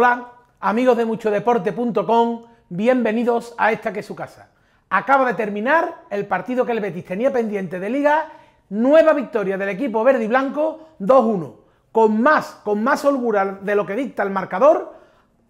Hola, amigos de muchodeporte.com, bienvenidos a esta que es su casa. Acaba de terminar el partido que el Betis tenía pendiente de liga, nueva victoria del equipo verde y blanco, 2-1. Con más, con más holgura de lo que dicta el marcador,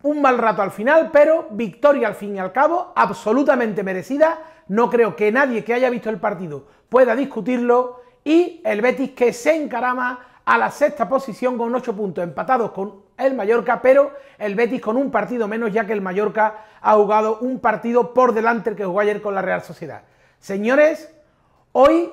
un mal rato al final, pero victoria al fin y al cabo, absolutamente merecida. No creo que nadie que haya visto el partido pueda discutirlo. Y el Betis que se encarama a la sexta posición con 8 puntos, empatados con el Mallorca, pero el Betis con un partido menos, ya que el Mallorca ha jugado un partido por delante el que jugó ayer con la Real Sociedad. Señores, hoy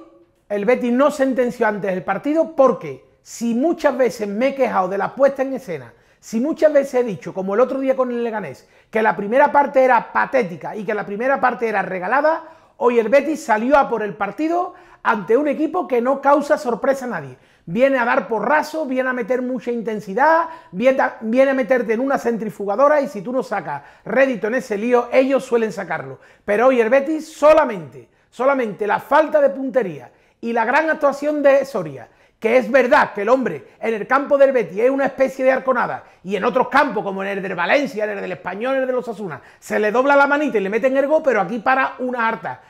el Betis no sentenció antes el partido porque si muchas veces me he quejado de la puesta en escena, si muchas veces he dicho, como el otro día con el Leganés, que la primera parte era patética y que la primera parte era regalada, hoy el Betis salió a por el partido ante un equipo que no causa sorpresa a nadie. Viene a dar porrazo, viene a meter mucha intensidad, viene a, meterte en una centrifugadora y si tú no sacas rédito en ese lío, ellos suelen sacarlo. Pero hoy el Betis solamente, solamente la falta de puntería y la gran actuación de Soria que es verdad que el hombre en el campo del Betis es una especie de arconada y en otros campos como en el del Valencia, en el del Español, en el de los Asunas, se le dobla la manita y le meten ergo pero aquí para una harta.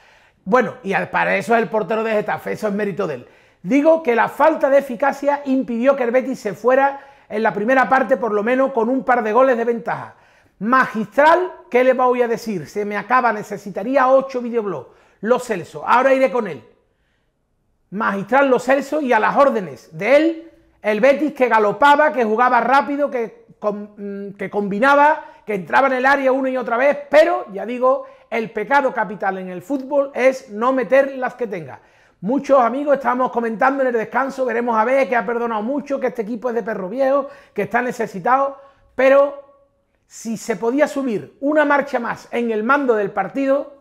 Bueno, y para eso es el portero de Getafe, eso es mérito de él. Digo que la falta de eficacia impidió que el Betis se fuera en la primera parte, por lo menos con un par de goles de ventaja. Magistral, ¿qué le voy a decir? Se me acaba, necesitaría ocho videoblogs. Los Celso, ahora iré con él. Magistral Los Celso y a las órdenes de él, el Betis que galopaba, que jugaba rápido, que, mm, que combinaba, que entraba en el área una y otra vez, pero ya digo, el pecado capital en el fútbol es no meter las que tenga. Muchos amigos estábamos comentando en el descanso, veremos a ver que ha perdonado mucho, que este equipo es de perro viejo, que está necesitado, pero si se podía subir una marcha más en el mando del partido,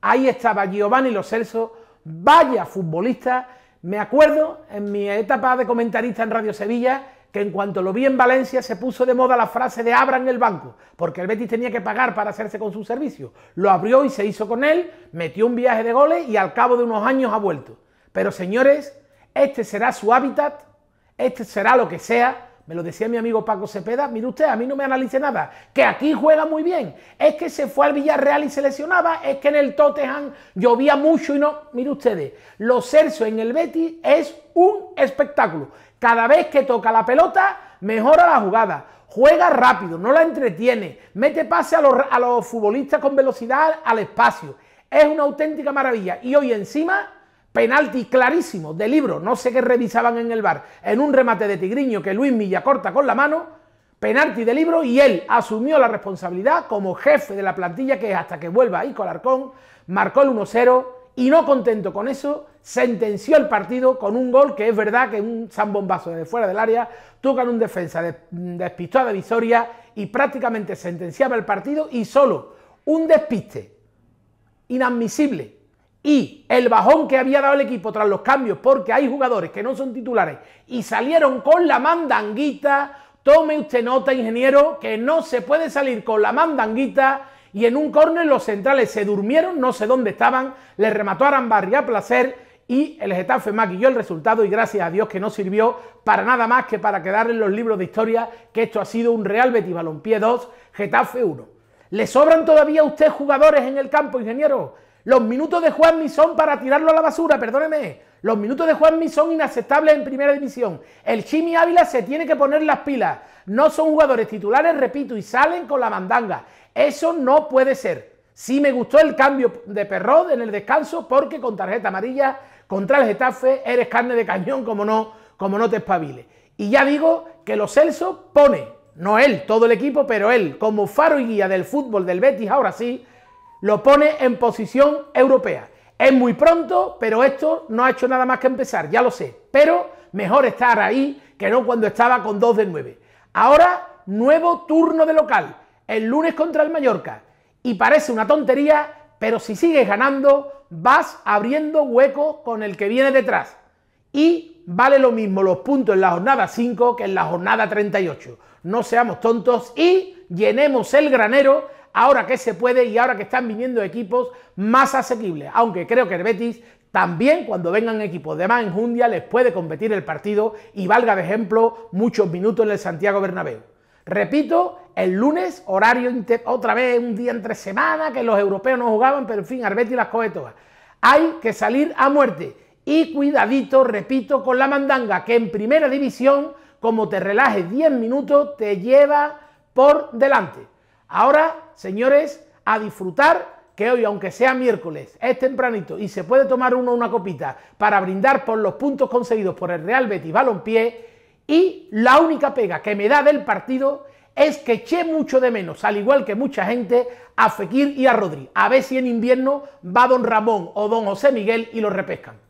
ahí estaba Giovanni Lo Celso, vaya futbolista. Me acuerdo en mi etapa de comentarista en Radio Sevilla, que en cuanto lo vi en Valencia se puso de moda la frase de abran el banco, porque el Betis tenía que pagar para hacerse con su servicio. Lo abrió y se hizo con él, metió un viaje de goles y al cabo de unos años ha vuelto. Pero señores, este será su hábitat, este será lo que sea, me lo decía mi amigo Paco Cepeda, mire usted, a mí no me analice nada, que aquí juega muy bien. Es que se fue al Villarreal y se lesionaba, es que en el Tottenham llovía mucho y no. Mire ustedes, los Celso en el Betis es un espectáculo. Cada vez que toca la pelota, mejora la jugada juega rápido, no la entretiene, mete pase a los, a los, futbolistas con velocidad al espacio. Es una auténtica maravilla. Y hoy encima penalti clarísimo de libro, no sé qué revisaban en el bar, en un remate de Tigriño que Luis Milla corta con la mano, penalti de libro y él asumió la responsabilidad como jefe de la plantilla que hasta que vuelva ahí arcón, marcó el 1-0 y no contento con eso, sentenció el partido con un gol que es verdad que un zambombazo desde fuera del área, tocan un defensa mm, despistada de Visoria y prácticamente sentenciaba el partido y solo un despiste inadmisible y el bajón que había dado el equipo tras los cambios, porque hay jugadores que no son titulares y salieron con la mandanguita, tome usted nota, ingeniero, que no se puede salir con la mandanguita y en un córner los centrales se durmieron, no sé dónde estaban, le remató a Arambarri a placer y el Getafe maquilló el resultado y gracias a Dios que no sirvió para nada más que para quedar en los libros de historia que esto ha sido un Real Betis Balompié 2, Getafe 1. ¿Le sobran todavía a usted jugadores en el campo, ingeniero? Los minutos de Juanmi son para tirarlo a la basura, perdóneme. Los minutos de Juanmi son inaceptables en primera división. El Chimi Ávila se tiene que poner las pilas. No son jugadores titulares, repito, y salen con la mandanga. Eso no puede ser. Sí me gustó el cambio de Perrot en el descanso porque con tarjeta amarilla contra el Getafe eres carne de cañón como no, como no te espabiles. Y ya digo que los Celso pone, no él, todo el equipo, pero él, como faro y guía del fútbol del Betis, ahora sí, lo pone en posición europea. Es muy pronto, pero esto no ha hecho nada más que empezar, ya lo sé. Pero mejor estar ahí que no cuando estaba con 2 de 9. Ahora, nuevo turno de local, el lunes contra el Mallorca. Y parece una tontería, pero si sigues ganando, vas abriendo hueco con el que viene detrás. Y vale lo mismo los puntos en la jornada 5 que en la jornada 38. No seamos tontos y llenemos el granero ahora que se puede y ahora que están viniendo equipos más asequibles. Aunque creo que el Betis también cuando vengan equipos de más enjundia les puede competir el partido y valga de ejemplo muchos minutos en el Santiago Bernabéu. Repito, el lunes, horario otra vez, un día entre semana, que los europeos no jugaban, pero en fin, Arbeti las coge todas. Hay que salir a muerte. Y cuidadito, repito, con la mandanga, que en primera división, como te relajes 10 minutos, te lleva por delante. Ahora, señores, a disfrutar que hoy, aunque sea miércoles, es tempranito y se puede tomar uno una copita para brindar por los puntos conseguidos por el Real Betis Balompié. Y la única pega que me da del partido es que eché mucho de menos, al igual que mucha gente, a Fekir y a Rodri. A ver si en invierno va Don Ramón o Don José Miguel y lo repescan.